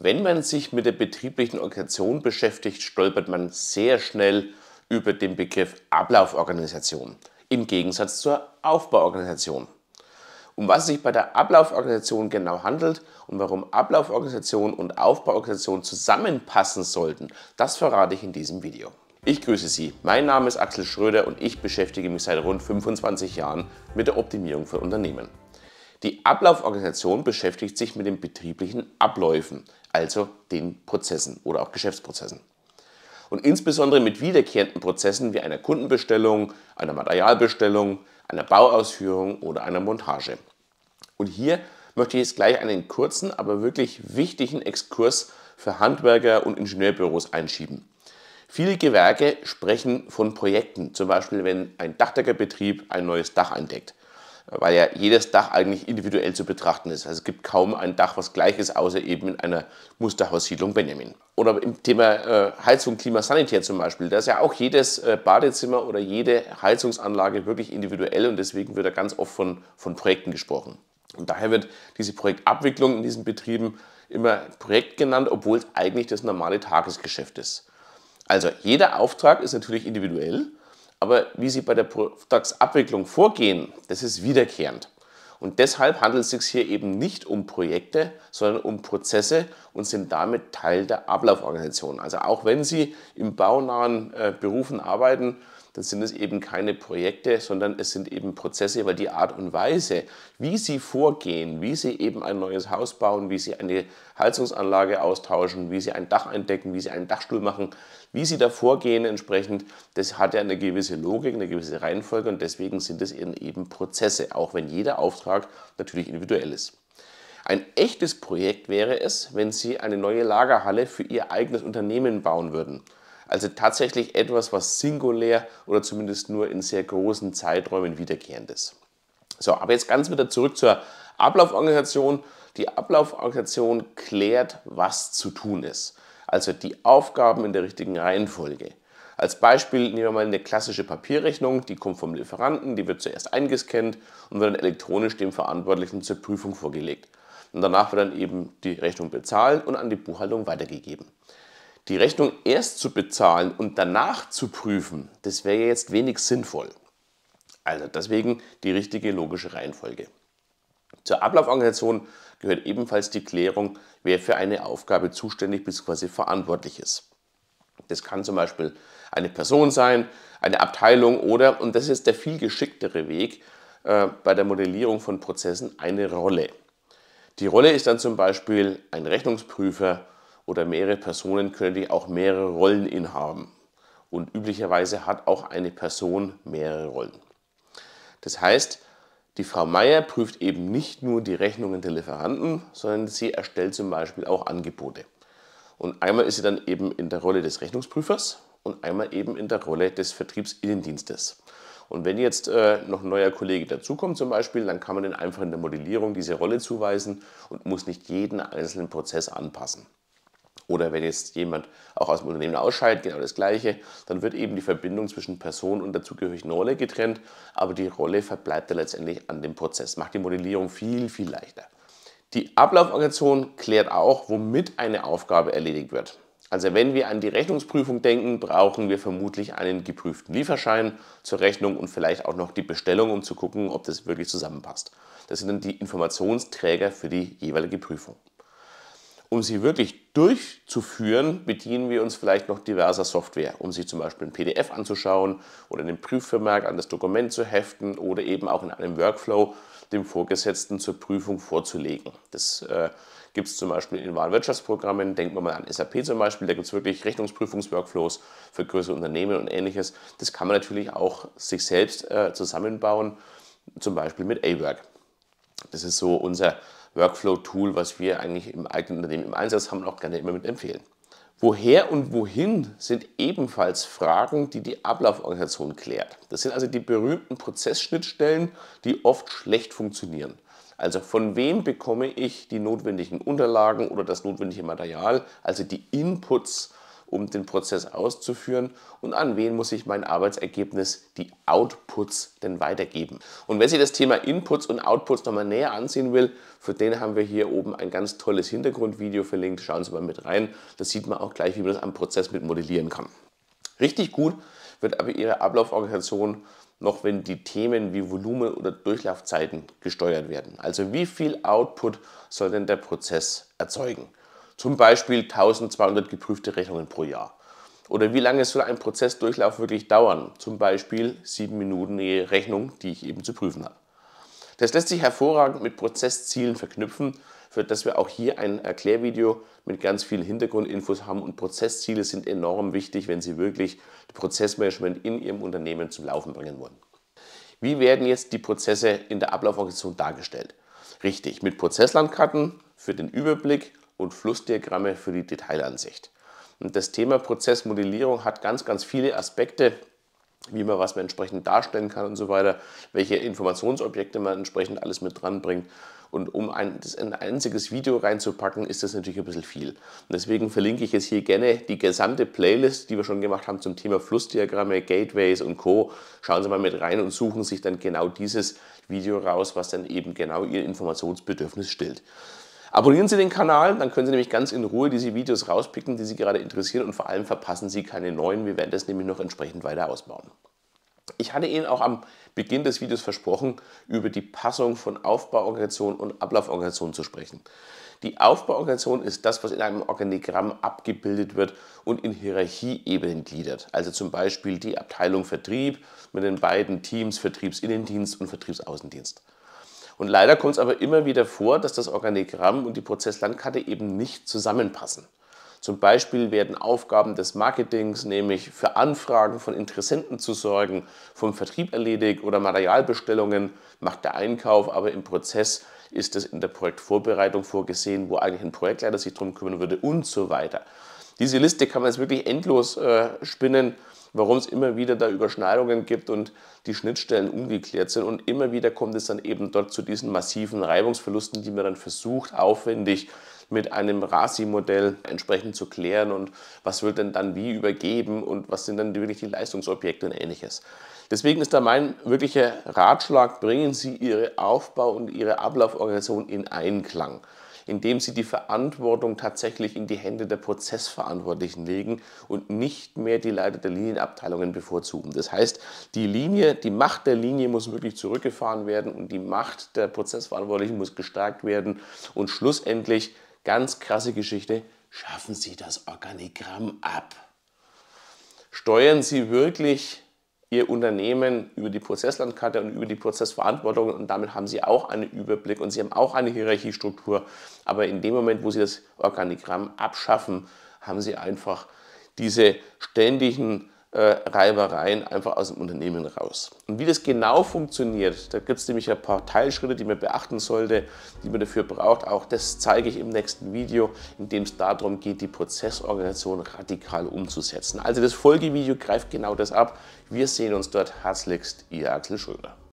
Wenn man sich mit der betrieblichen Organisation beschäftigt, stolpert man sehr schnell über den Begriff Ablauforganisation im Gegensatz zur Aufbauorganisation. Um was es sich bei der Ablauforganisation genau handelt und warum Ablauforganisation und Aufbauorganisation zusammenpassen sollten, das verrate ich in diesem Video. Ich grüße Sie, mein Name ist Axel Schröder und ich beschäftige mich seit rund 25 Jahren mit der Optimierung für Unternehmen. Die Ablauforganisation beschäftigt sich mit den betrieblichen Abläufen, also den Prozessen oder auch Geschäftsprozessen. Und insbesondere mit wiederkehrenden Prozessen wie einer Kundenbestellung, einer Materialbestellung, einer Bauausführung oder einer Montage. Und hier möchte ich jetzt gleich einen kurzen, aber wirklich wichtigen Exkurs für Handwerker und Ingenieurbüros einschieben. Viele Gewerke sprechen von Projekten, zum Beispiel wenn ein Dachdeckerbetrieb ein neues Dach eindeckt weil ja jedes Dach eigentlich individuell zu betrachten ist. Also es gibt kaum ein Dach, was gleich ist, außer eben in einer Musterhaussiedlung Benjamin. Oder im Thema äh, Heizung, Klima, Sanitär zum Beispiel, da ist ja auch jedes äh, Badezimmer oder jede Heizungsanlage wirklich individuell und deswegen wird da ganz oft von, von Projekten gesprochen. Und daher wird diese Projektabwicklung in diesen Betrieben immer Projekt genannt, obwohl es eigentlich das normale Tagesgeschäft ist. Also jeder Auftrag ist natürlich individuell aber wie Sie bei der Produktabwicklung vorgehen, das ist wiederkehrend. Und deshalb handelt es sich hier eben nicht um Projekte, sondern um Prozesse und sind damit Teil der Ablauforganisation. Also auch wenn Sie im baunahen äh, Berufen arbeiten, dann sind es eben keine Projekte, sondern es sind eben Prozesse, weil die Art und Weise, wie Sie vorgehen, wie Sie eben ein neues Haus bauen, wie Sie eine Heizungsanlage austauschen, wie Sie ein Dach eindecken, wie Sie einen Dachstuhl machen, wie sie da vorgehen entsprechend, das hat ja eine gewisse Logik, eine gewisse Reihenfolge und deswegen sind es eben Prozesse, auch wenn jeder Auftrag natürlich individuell ist. Ein echtes Projekt wäre es, wenn Sie eine neue Lagerhalle für Ihr eigenes Unternehmen bauen würden. Also tatsächlich etwas, was singulär oder zumindest nur in sehr großen Zeiträumen wiederkehrend ist. So, aber jetzt ganz wieder zurück zur Ablauforganisation. Die Ablauforganisation klärt, was zu tun ist also die Aufgaben in der richtigen Reihenfolge. Als Beispiel nehmen wir mal eine klassische Papierrechnung, die kommt vom Lieferanten, die wird zuerst eingescannt und wird dann elektronisch dem Verantwortlichen zur Prüfung vorgelegt. Und danach wird dann eben die Rechnung bezahlt und an die Buchhaltung weitergegeben. Die Rechnung erst zu bezahlen und danach zu prüfen, das wäre jetzt wenig sinnvoll. Also deswegen die richtige logische Reihenfolge. Zur Ablauforganisation gehört ebenfalls die Klärung, wer für eine Aufgabe zuständig bzw. verantwortlich ist. Das kann zum Beispiel eine Person sein, eine Abteilung oder, und das ist der viel geschicktere Weg, äh, bei der Modellierung von Prozessen eine Rolle. Die Rolle ist dann zum Beispiel ein Rechnungsprüfer oder mehrere Personen können die auch mehrere Rollen inhaben. Und üblicherweise hat auch eine Person mehrere Rollen. Das heißt, die Frau Meier prüft eben nicht nur die Rechnungen der Lieferanten, sondern sie erstellt zum Beispiel auch Angebote. Und einmal ist sie dann eben in der Rolle des Rechnungsprüfers und einmal eben in der Rolle des Vertriebsinnendienstes. Und wenn jetzt äh, noch ein neuer Kollege dazukommt zum Beispiel, dann kann man den einfach in der Modellierung diese Rolle zuweisen und muss nicht jeden einzelnen Prozess anpassen. Oder wenn jetzt jemand auch aus dem Unternehmen ausscheidet, genau das Gleiche, dann wird eben die Verbindung zwischen Person und dazugehörigen Rolle getrennt, aber die Rolle verbleibt ja letztendlich an dem Prozess. Macht die Modellierung viel, viel leichter. Die Ablauforganisation klärt auch, womit eine Aufgabe erledigt wird. Also wenn wir an die Rechnungsprüfung denken, brauchen wir vermutlich einen geprüften Lieferschein zur Rechnung und vielleicht auch noch die Bestellung, um zu gucken, ob das wirklich zusammenpasst. Das sind dann die Informationsträger für die jeweilige Prüfung. Um sie wirklich durchzuführen, bedienen wir uns vielleicht noch diverser Software, um sich zum Beispiel ein PDF anzuschauen oder den Prüfvermerk an das Dokument zu heften oder eben auch in einem Workflow dem Vorgesetzten zur Prüfung vorzulegen. Das äh, gibt es zum Beispiel in Wahlwirtschaftsprogrammen. Denken wir mal an SAP zum Beispiel, da gibt es wirklich Rechnungsprüfungsworkflows für größere Unternehmen und ähnliches. Das kann man natürlich auch sich selbst äh, zusammenbauen, zum Beispiel mit A-Work. Das ist so unser Workflow-Tool, was wir eigentlich im eigenen Unternehmen im Einsatz haben und auch gerne immer mit empfehlen. Woher und wohin sind ebenfalls Fragen, die die Ablauforganisation klärt. Das sind also die berühmten Prozessschnittstellen, die oft schlecht funktionieren. Also von wem bekomme ich die notwendigen Unterlagen oder das notwendige Material, also die Inputs um den Prozess auszuführen und an wen muss ich mein Arbeitsergebnis, die Outputs, denn weitergeben. Und wer sich das Thema Inputs und Outputs nochmal näher ansehen will, für den haben wir hier oben ein ganz tolles Hintergrundvideo verlinkt. Schauen Sie mal mit rein. Das sieht man auch gleich, wie man das am Prozess mit modellieren kann. Richtig gut wird aber Ihre Ablauforganisation noch wenn die Themen wie Volumen oder Durchlaufzeiten gesteuert werden. Also wie viel Output soll denn der Prozess erzeugen? Zum Beispiel 1200 geprüfte Rechnungen pro Jahr. Oder wie lange soll ein Prozessdurchlauf wirklich dauern? Zum Beispiel sieben Minuten je Rechnung, die ich eben zu prüfen habe. Das lässt sich hervorragend mit Prozesszielen verknüpfen, für das wir auch hier ein Erklärvideo mit ganz vielen Hintergrundinfos haben. Und Prozessziele sind enorm wichtig, wenn Sie wirklich Prozessmanagement in Ihrem Unternehmen zum Laufen bringen wollen. Wie werden jetzt die Prozesse in der Ablauforganisation dargestellt? Richtig, mit Prozesslandkarten für den Überblick und Flussdiagramme für die Detailansicht. Und das Thema Prozessmodellierung hat ganz, ganz viele Aspekte, wie man was man entsprechend darstellen kann und so weiter, welche Informationsobjekte man entsprechend alles mit dran bringt. Und um ein, ein einziges Video reinzupacken, ist das natürlich ein bisschen viel. Und deswegen verlinke ich jetzt hier gerne die gesamte Playlist, die wir schon gemacht haben zum Thema Flussdiagramme, Gateways und Co. Schauen Sie mal mit rein und suchen sich dann genau dieses Video raus, was dann eben genau Ihr Informationsbedürfnis stillt. Abonnieren Sie den Kanal, dann können Sie nämlich ganz in Ruhe diese Videos rauspicken, die Sie gerade interessieren und vor allem verpassen Sie keine neuen. Wir werden das nämlich noch entsprechend weiter ausbauen. Ich hatte Ihnen auch am Beginn des Videos versprochen, über die Passung von Aufbauorganisation und Ablauforganisation zu sprechen. Die Aufbauorganisation ist das, was in einem Organigramm abgebildet wird und in Hierarchieebenen gliedert. Also zum Beispiel die Abteilung Vertrieb mit den beiden Teams Vertriebsinnendienst und Vertriebsaußendienst. Und leider kommt es aber immer wieder vor, dass das Organigramm und die Prozesslandkarte eben nicht zusammenpassen. Zum Beispiel werden Aufgaben des Marketings, nämlich für Anfragen von Interessenten zu sorgen, vom Vertrieb erledigt oder Materialbestellungen, macht der Einkauf, aber im Prozess ist es in der Projektvorbereitung vorgesehen, wo eigentlich ein Projektleiter sich drum kümmern würde und so weiter. Diese Liste kann man jetzt wirklich endlos äh, spinnen warum es immer wieder da Überschneidungen gibt und die Schnittstellen ungeklärt sind. Und immer wieder kommt es dann eben dort zu diesen massiven Reibungsverlusten, die man dann versucht, aufwendig mit einem RASI-Modell entsprechend zu klären und was wird denn dann wie übergeben und was sind dann wirklich die Leistungsobjekte und ähnliches. Deswegen ist da mein wirklicher Ratschlag, bringen Sie Ihre Aufbau- und Ihre Ablauforganisation in Einklang indem sie die Verantwortung tatsächlich in die Hände der Prozessverantwortlichen legen und nicht mehr die Leiter der Linienabteilungen bevorzugen. Das heißt, die Linie, die Macht der Linie muss wirklich zurückgefahren werden und die Macht der Prozessverantwortlichen muss gestärkt werden und schlussendlich ganz krasse Geschichte, schaffen Sie das Organigramm ab. Steuern Sie wirklich Ihr Unternehmen über die Prozesslandkarte und über die Prozessverantwortung und damit haben Sie auch einen Überblick und Sie haben auch eine Hierarchiestruktur. Aber in dem Moment, wo Sie das Organigramm abschaffen, haben Sie einfach diese ständigen äh, Reibereien einfach aus dem Unternehmen raus. Und wie das genau funktioniert, da gibt es nämlich ein paar Teilschritte, die man beachten sollte, die man dafür braucht. Auch das zeige ich im nächsten Video, in dem es darum geht, die Prozessorganisation radikal umzusetzen. Also das Folgevideo greift genau das ab. Wir sehen uns dort herzlichst, Ihr Axel Schröder.